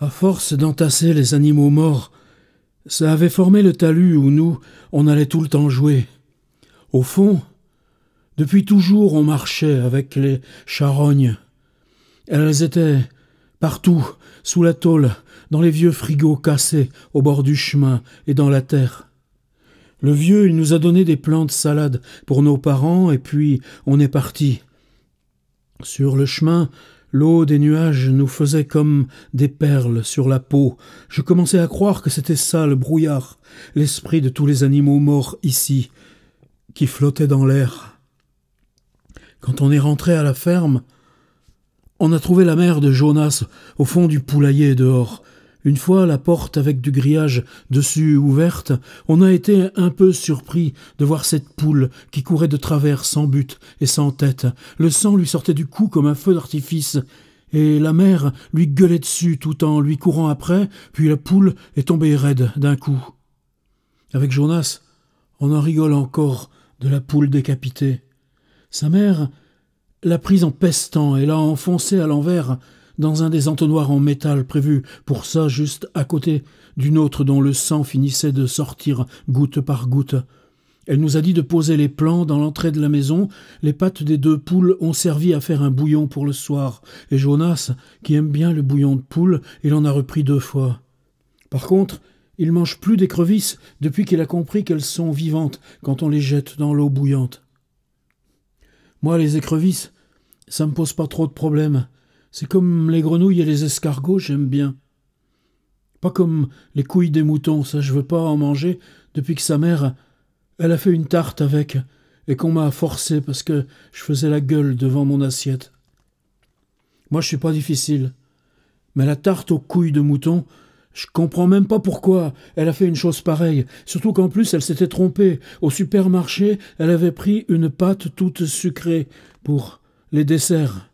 À force d'entasser les animaux morts, ça avait formé le talus où nous, on allait tout le temps jouer. Au fond, depuis toujours, on marchait avec les charognes. Elles étaient partout, sous la tôle, dans les vieux frigos cassés au bord du chemin et dans la terre. Le vieux, il nous a donné des plantes salades pour nos parents, et puis on est parti. Sur le chemin, L'eau des nuages nous faisait comme des perles sur la peau. Je commençais à croire que c'était ça le brouillard, l'esprit de tous les animaux morts ici, qui flottaient dans l'air. Quand on est rentré à la ferme, on a trouvé la mère de Jonas au fond du poulailler dehors, une fois la porte avec du grillage dessus ouverte, on a été un peu surpris de voir cette poule qui courait de travers sans but et sans tête. Le sang lui sortait du cou comme un feu d'artifice. Et la mère lui gueulait dessus tout en lui courant après, puis la poule est tombée raide d'un coup. Avec Jonas, on en rigole encore de la poule décapitée. Sa mère l'a prise en pestant et l'a enfoncée à l'envers dans un des entonnoirs en métal prévus pour ça juste à côté d'une autre dont le sang finissait de sortir goutte par goutte. Elle nous a dit de poser les plans dans l'entrée de la maison, les pattes des deux poules ont servi à faire un bouillon pour le soir, et Jonas, qui aime bien le bouillon de poule, il en a repris deux fois. Par contre, il mange plus d'écrevisses depuis qu'il a compris qu'elles sont vivantes quand on les jette dans l'eau bouillante. Moi, les écrevisses, ça me pose pas trop de problèmes. C'est comme les grenouilles et les escargots, j'aime bien. Pas comme les couilles des moutons, ça je veux pas en manger depuis que sa mère elle a fait une tarte avec et qu'on m'a forcé parce que je faisais la gueule devant mon assiette. Moi je suis pas difficile. Mais la tarte aux couilles de mouton, je comprends même pas pourquoi elle a fait une chose pareille, surtout qu'en plus elle s'était trompée. Au supermarché, elle avait pris une pâte toute sucrée pour les desserts.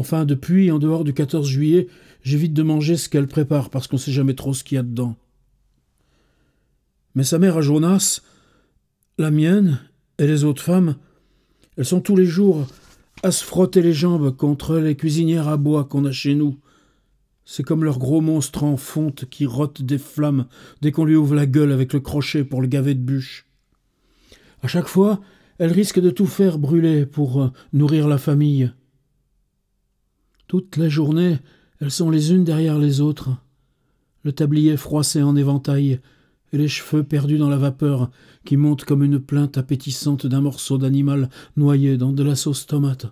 Enfin, depuis, en dehors du 14 juillet, j'évite de manger ce qu'elle prépare parce qu'on sait jamais trop ce qu'il y a dedans. Mais sa mère à Jonas, la mienne et les autres femmes, elles sont tous les jours à se frotter les jambes contre les cuisinières à bois qu'on a chez nous. C'est comme leur gros monstre en fonte qui rote des flammes dès qu'on lui ouvre la gueule avec le crochet pour le gaver de bûche. À chaque fois, elle risque de tout faire brûler pour euh, nourrir la famille. Toute la journée, elles sont les unes derrière les autres. Le tablier froissé en éventail, et les cheveux perdus dans la vapeur, qui monte comme une plainte appétissante d'un morceau d'animal noyé dans de la sauce tomate.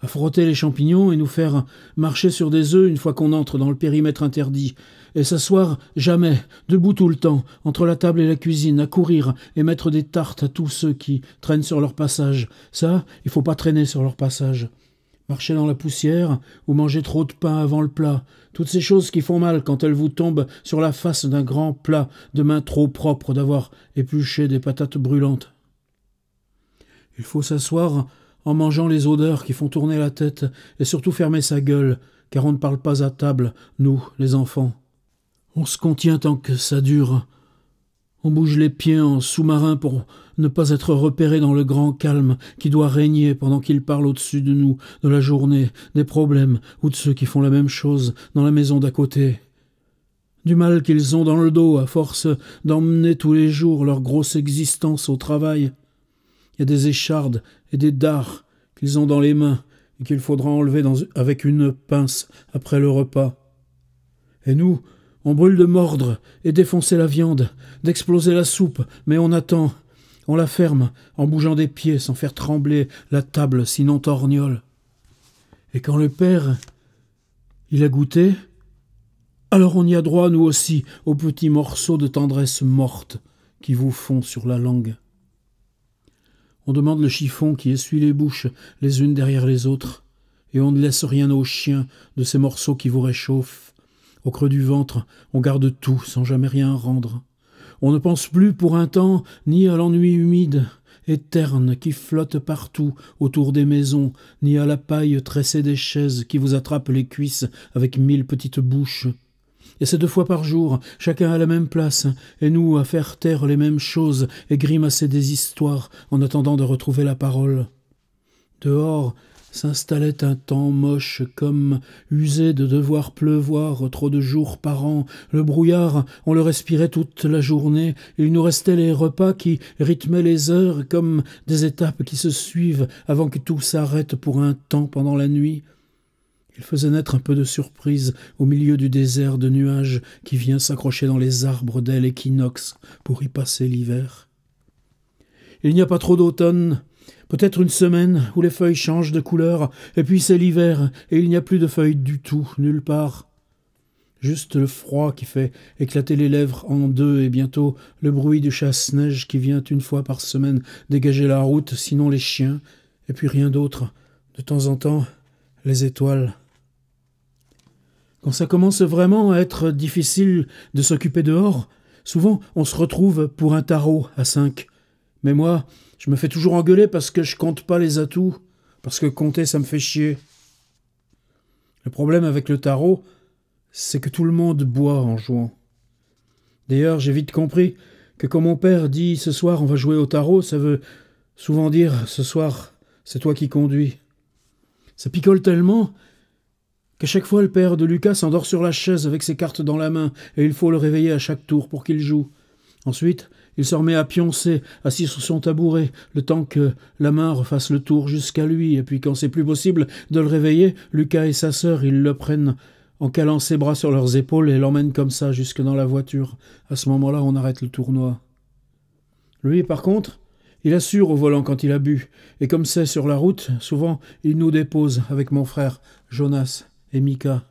À frotter les champignons et nous faire marcher sur des œufs une fois qu'on entre dans le périmètre interdit, et s'asseoir jamais, debout tout le temps, entre la table et la cuisine, à courir et mettre des tartes à tous ceux qui traînent sur leur passage. Ça, il faut pas traîner sur leur passage. Marcher dans la poussière ou manger trop de pain avant le plat, toutes ces choses qui font mal quand elles vous tombent sur la face d'un grand plat de main trop propre d'avoir épluché des patates brûlantes. Il faut s'asseoir en mangeant les odeurs qui font tourner la tête et surtout fermer sa gueule, car on ne parle pas à table, nous, les enfants. On se contient tant que ça dure. On bouge les pieds en sous-marin pour ne pas être repéré dans le grand calme qui doit régner pendant qu'ils parlent au-dessus de nous, de la journée, des problèmes, ou de ceux qui font la même chose dans la maison d'à côté. Du mal qu'ils ont dans le dos à force d'emmener tous les jours leur grosse existence au travail. Il y a des échardes et des dards qu'ils ont dans les mains et qu'il faudra enlever avec une pince après le repas. Et nous, on brûle de mordre et défoncer la viande, d'exploser la soupe, mais on attend, on la ferme en bougeant des pieds sans faire trembler la table sinon torgnole. Et quand le père il a goûté, alors on y a droit, nous aussi, aux petits morceaux de tendresse morte qui vous font sur la langue. On demande le chiffon qui essuie les bouches les unes derrière les autres, et on ne laisse rien aux chiens de ces morceaux qui vous réchauffent. Au creux du ventre, on garde tout sans jamais rien rendre. On ne pense plus pour un temps ni à l'ennui humide et qui flotte partout autour des maisons, ni à la paille tressée des chaises qui vous attrape les cuisses avec mille petites bouches. Et c'est deux fois par jour, chacun à la même place, et nous à faire taire les mêmes choses et grimacer des histoires en attendant de retrouver la parole. Dehors, s'installait un temps moche comme, usé de devoir pleuvoir trop de jours par an, le brouillard, on le respirait toute la journée, il nous restait les repas qui rythmaient les heures comme des étapes qui se suivent avant que tout s'arrête pour un temps pendant la nuit. Il faisait naître un peu de surprise au milieu du désert de nuages qui vient s'accrocher dans les arbres dès l'équinoxe pour y passer l'hiver. Il n'y a pas trop d'automne, Peut-être une semaine où les feuilles changent de couleur, et puis c'est l'hiver, et il n'y a plus de feuilles du tout, nulle part. Juste le froid qui fait éclater les lèvres en deux, et bientôt le bruit du chasse-neige qui vient une fois par semaine dégager la route, sinon les chiens, et puis rien d'autre. De temps en temps, les étoiles. Quand ça commence vraiment à être difficile de s'occuper dehors, souvent on se retrouve pour un tarot à cinq mais moi, je me fais toujours engueuler parce que je compte pas les atouts. Parce que compter, ça me fait chier. Le problème avec le tarot, c'est que tout le monde boit en jouant. D'ailleurs, j'ai vite compris que quand mon père dit ce soir on va jouer au tarot, ça veut souvent dire ce soir c'est toi qui conduis. Ça picole tellement qu'à chaque fois le père de Lucas s'endort sur la chaise avec ses cartes dans la main et il faut le réveiller à chaque tour pour qu'il joue. Ensuite, il se remet à pioncer, assis sur son tabouret, le temps que la main refasse le tour jusqu'à lui, et puis quand c'est plus possible de le réveiller, Lucas et sa sœur, ils le prennent en calant ses bras sur leurs épaules et l'emmènent comme ça jusque dans la voiture. À ce moment-là, on arrête le tournoi. Lui, par contre, il assure au volant quand il a bu, et comme c'est sur la route, souvent, il nous dépose avec mon frère, Jonas et Mika.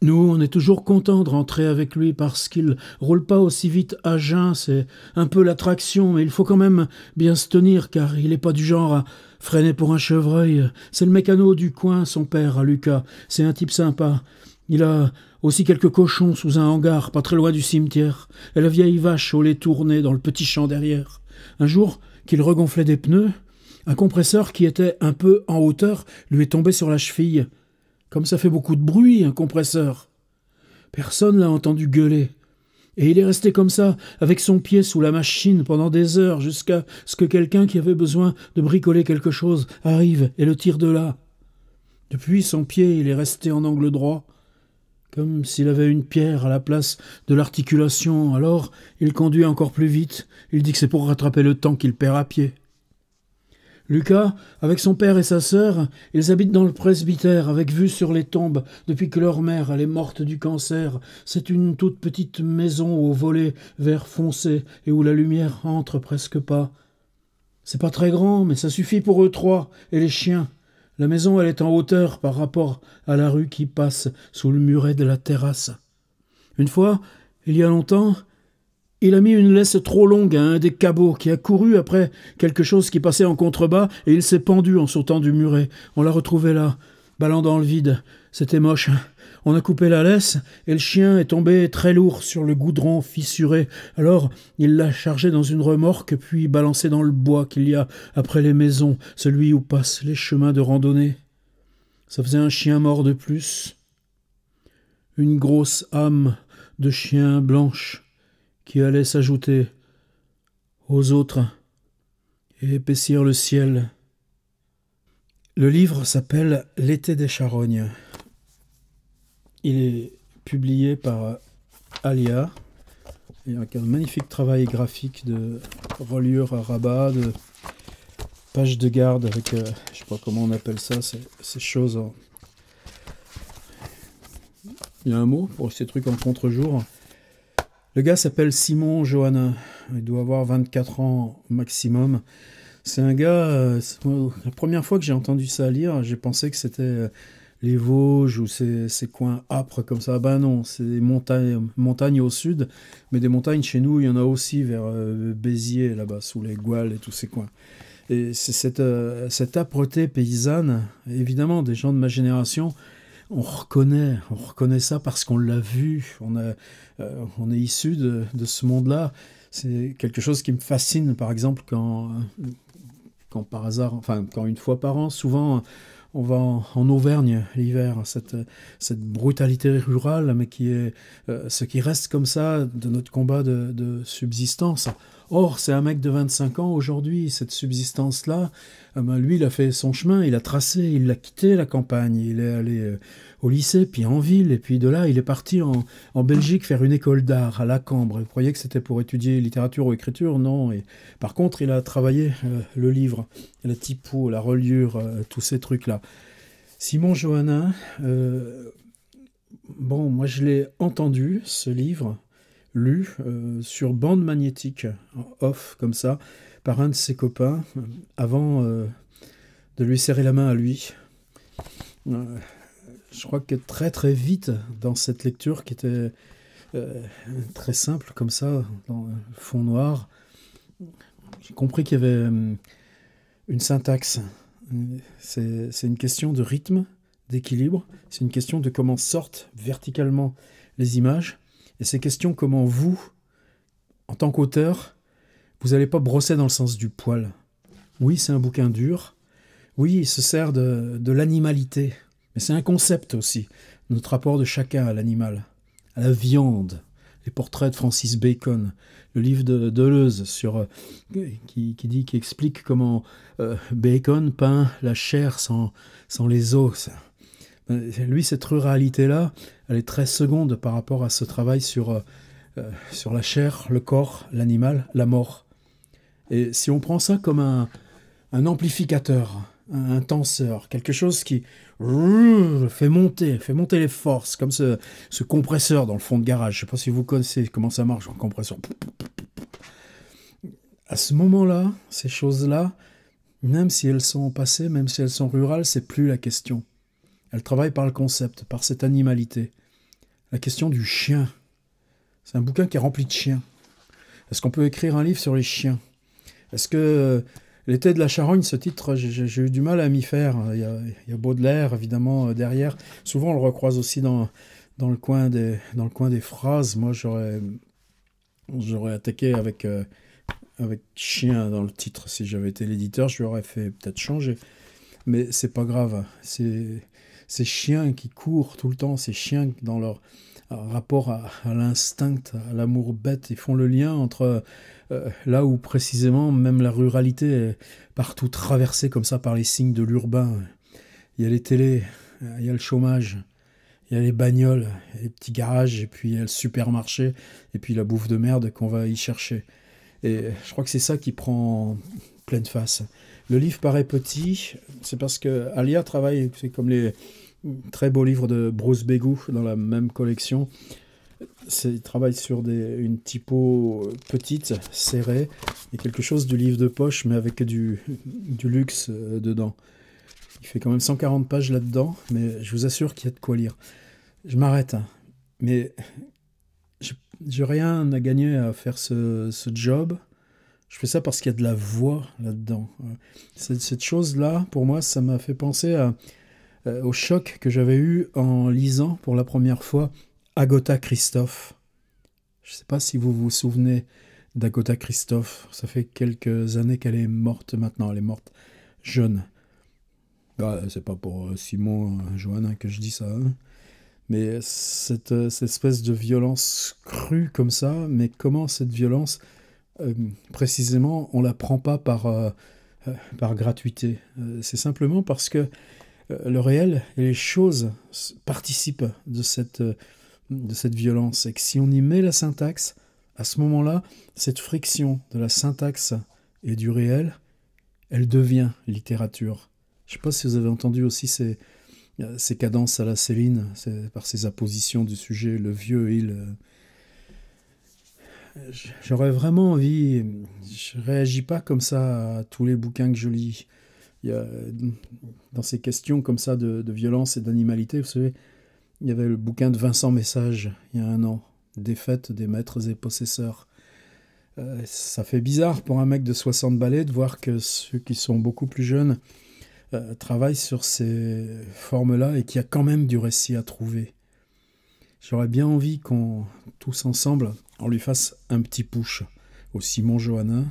Nous, on est toujours content de rentrer avec lui parce qu'il roule pas aussi vite à jeun, c'est un peu l'attraction, mais il faut quand même bien se tenir car il n'est pas du genre à freiner pour un chevreuil. C'est le mécano du coin, son père, à Lucas. C'est un type sympa. Il a aussi quelques cochons sous un hangar, pas très loin du cimetière, et la vieille vache au lait tourné dans le petit champ derrière. Un jour, qu'il regonflait des pneus, un compresseur qui était un peu en hauteur lui est tombé sur la cheville. Comme ça fait beaucoup de bruit, un compresseur. Personne l'a entendu gueuler. Et il est resté comme ça, avec son pied sous la machine pendant des heures, jusqu'à ce que quelqu'un qui avait besoin de bricoler quelque chose arrive et le tire de là. Depuis, son pied, il est resté en angle droit, comme s'il avait une pierre à la place de l'articulation. Alors, il conduit encore plus vite. Il dit que c'est pour rattraper le temps qu'il perd à pied. Lucas, avec son père et sa sœur, ils habitent dans le presbytère, avec vue sur les tombes, depuis que leur mère est morte du cancer. C'est une toute petite maison aux volets vert foncé et où la lumière entre presque pas. C'est pas très grand, mais ça suffit pour eux trois et les chiens. La maison, elle est en hauteur par rapport à la rue qui passe sous le muret de la terrasse. Une fois, il y a longtemps, il a mis une laisse trop longue à un des cabots qui a couru après quelque chose qui passait en contrebas et il s'est pendu en sautant du muret. On l'a retrouvé là, ballant dans le vide. C'était moche. Hein. On a coupé la laisse et le chien est tombé très lourd sur le goudron fissuré. Alors il l'a chargé dans une remorque puis balancé dans le bois qu'il y a après les maisons, celui où passent les chemins de randonnée. Ça faisait un chien mort de plus. Une grosse âme de chien blanche qui allait s'ajouter aux autres et épaissir le ciel. Le livre s'appelle L'été des charognes. Il est publié par Alia, y a un magnifique travail graphique de reliure à rabat, de page de garde avec, je euh, je sais pas comment on appelle ça, ces, choses. Il y a un mot pour ces trucs en contre-jour. Le gars s'appelle Simon Johanna. Il doit avoir 24 ans maximum. C'est un gars, euh, la première fois que j'ai entendu ça lire, j'ai pensé que c'était euh, les Vosges ou ces, coins âpres comme ça. Ben non, c'est des montagnes, montagnes au sud, mais des montagnes chez nous, il y en a aussi vers euh, Béziers, là-bas, sous les Gouales et tous ces coins. Et c'est cette, cette âpreté paysanne, évidemment, des gens de ma génération, on reconnaît, on reconnaît ça parce qu'on l'a vu, on, a, euh, on est issu de, de, ce monde-là. C'est quelque chose qui me fascine, par exemple, quand, quand par hasard, enfin, quand une fois par an, souvent, on va en, Auvergne l'hiver, cette, brutalité rurale, mais qui est euh, ce qui reste comme ça de notre combat de, subsistance. Or, c'est un mec de 25 ans aujourd'hui, cette subsistance-là, euh, ben, lui, il a fait son chemin, il a tracé, il a quitté la campagne, il est allé euh, au lycée, puis en ville, et puis de là, il est parti en, Belgique faire une école d'art à La Cambre. Vous croyez que c'était pour étudier littérature ou écriture, non. Et par contre, il a travaillé euh, le livre, la typo, la reliure, euh, tous ces trucs-là. Simon Johanna. Euh, bon, moi je l'ai entendu, ce livre, lu sur bande magnétique, off, comme ça, par un de ses copains, avant de lui serrer la main à lui je crois que très très vite dans cette lecture qui était euh, très simple comme ça, dans le fond noir, j'ai compris qu'il y avait euh, une syntaxe. C'est une question de rythme, d'équilibre, c'est une question de comment sortent verticalement les images, et c'est question comment vous, en tant qu'auteur, vous n'allez pas brosser dans le sens du poil. Oui, c'est un bouquin dur, oui, il se sert de, de l'animalité mais c'est un concept aussi, notre rapport de chacun à l'animal, à la viande. Les portraits de Francis Bacon, le livre de Deleuze sur, euh, qui, qui dit, qui explique comment euh, Bacon peint la chair sans, les os. Euh, lui, cette ruralité-là, elle est très seconde par rapport à ce travail sur, sur la chair, le corps, l'animal, la mort. Et si on prend ça comme un, un amplificateur, un tenseur, quelque chose qui fait monter, fait monter les forces, comme ce, ce compresseur dans le fond de garage. Je ne sais pas si vous connaissez comment ça marche un compresseur. À ce moment-là, ces choses-là, même si elles sont passées, même si elles sont rurales, c'est plus la question. Elles travaillent par le concept, par cette animalité. La question du chien. C'est un bouquin qui est rempli de chiens. Est-ce qu'on peut écrire un livre sur les chiens Est-ce que L'été de la Charogne, ce titre, j'ai eu du mal à m'y faire. Il y, a, Baudelaire, évidemment, euh, derrière. Souvent, on le recroise aussi dans, dans, le, coin des, dans le coin des phrases. Moi, j'aurais attaqué avec, euh, avec chien dans le titre. Si j'avais été l'éditeur, je lui fait peut-être changer. Mais c'est pas grave. C'est ces chiens qui courent tout le temps, ces chiens dans leur rapport à, l'instinct, à l'amour bête. Ils font le lien entre euh, là où précisément même la ruralité est partout traversée comme ça par les signes de l'urbain. Il y a les télés, il y a le chômage, il y a les bagnoles, les petits garages, et puis il y a le supermarché, et puis la bouffe de merde qu'on va y chercher. Et je crois que c'est ça qui prend pleine face. Le livre paraît petit, c'est parce que Alia travaille, c'est comme les, Très beau livre de Bruce Begou dans la même collection. Il travaille sur une typo euh, petite, serrée, et quelque chose du livre de poche, mais avec du, luxe euh, dedans. Il fait quand même 140 pages là-dedans, mais je vous assure qu'il y a de quoi lire. Je m'arrête, hein. mais j'ai rien à gagner à faire ce, job. Je fais ça parce qu'il y a de la voix là-dedans. cette chose-là, pour moi, ça m'a fait penser à euh, au choc que j'avais eu en lisant pour la première fois Agotha Christophe. Je ne sais pas si vous vous souvenez d'Agotha Christophe. Ça fait quelques années qu'elle est morte maintenant. Elle est morte jeune. Ce bah, c'est pas pour euh, Simon, hein, Johanna hein, que je dis ça. Hein. Mais euh, cette, espèce de violence crue comme ça, mais comment cette violence, précisément, on la prend pas par, par gratuité C'est simplement parce que euh, le réel et les choses participent euh, de cette, violence. Et que si on y met la syntaxe, à ce moment-là, cette friction de la syntaxe et du réel, elle devient littérature. Je ne sais pas si vous avez entendu aussi ces, euh, cadences à la Céline, par ces appositions du sujet, le vieux, il. J'aurais vraiment envie. Je ne réagis pas comme ça à tous les bouquins que je lis a, dans ces questions comme ça de, violence et d'animalité, vous savez, il y avait le bouquin de Vincent Message il y a un an, Défaite des maîtres et possesseurs. Euh, ça fait bizarre pour un mec de 60 balais de voir que ceux qui sont beaucoup plus jeunes euh, travaillent sur ces formes-là et qu'il y a quand même du récit à trouver. J'aurais bien envie qu'on, tous ensemble, on lui fasse un petit push au Simon Johannin,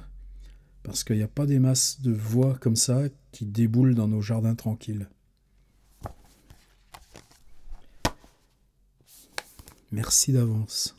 parce qu'il n'y a pas des masses de voix comme ça qui déboulent dans nos jardins tranquilles. Merci d'avance.